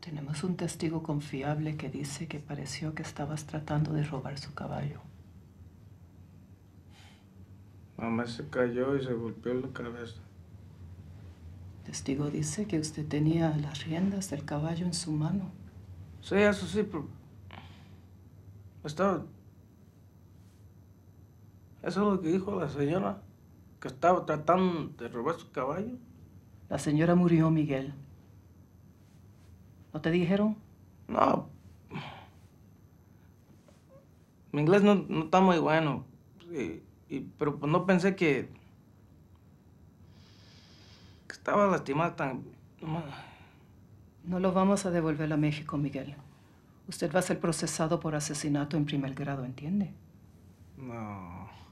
Tenemos un testigo confiable que dice que pareció que estabas tratando de robar su caballo. Mamá se cayó y se golpeó la cabeza. Testigo dice que usted tenía las riendas del caballo en su mano. Sí, eso sí, pero... Estaba... Eso es lo que dijo la señora, que estaba tratando de robar su caballo. La señora murió, Miguel. ¿No te dijeron? No. Mi inglés no, no está muy bueno. pero pues, no pensé que... que estaba lastimado tan... No lo vamos a devolver a México, Miguel. Usted va a ser procesado por asesinato en primer grado, ¿entiende? No.